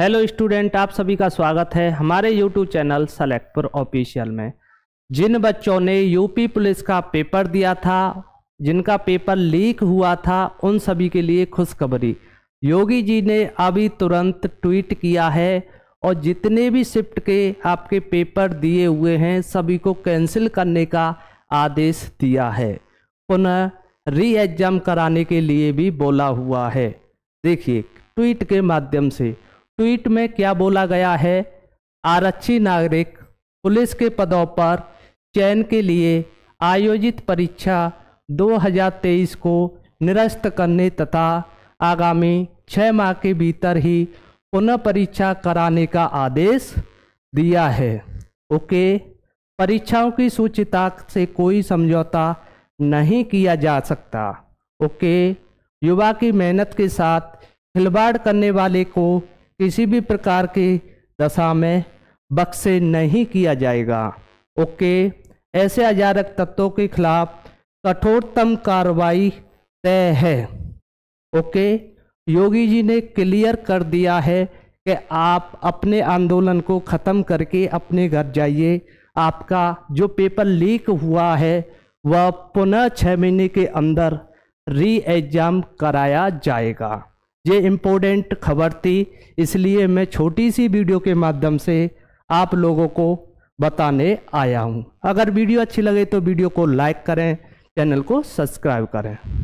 hello student आप सभी का स्वागत है हमारे यूट्यूब चैनल सेलेक्ट ऑफिशियल में जिन बच्चों ने यूपी पुलिस का पेपर दिया था जिनका पेपर लीक हुआ था उन सभी के लिए खुशखबरी योगी जी ने अभी तुरंत ट्वीट किया है और जितने भी शिफ्ट के आपके पेपर दिए हुए हैं सभी को कैंसिल करने का आदेश दिया है पुनः री एग्जाम कराने के लिए भी बोला हुआ है देखिए ट्वीट के माध्यम से ट्वीट में क्या बोला गया है आरक्षी नागरिक पुलिस के पदों पर चयन के लिए आयोजित परीक्षा 2023 को निरस्त करने तथा आगामी छः माह के भीतर ही पुनः परीक्षा कराने का आदेश दिया है ओके परीक्षाओं की सूचिता से कोई समझौता नहीं किया जा सकता ओके युवा की मेहनत के साथ खिलवाड़ करने वाले को किसी भी प्रकार की दशा में बक्से नहीं किया जाएगा ओके ऐसे अजारक तत्वों के खिलाफ कठोरतम कार्रवाई तय है ओके योगी जी ने क्लियर कर दिया है कि आप अपने आंदोलन को ख़त्म करके अपने घर जाइए आपका जो पेपर लीक हुआ है वह पुनः छः महीने के अंदर री एग्ज़ाम कराया जाएगा ये इम्पोर्टेंट खबर थी इसलिए मैं छोटी सी वीडियो के माध्यम से आप लोगों को बताने आया हूँ अगर वीडियो अच्छी लगे तो वीडियो को लाइक करें चैनल को सब्सक्राइब करें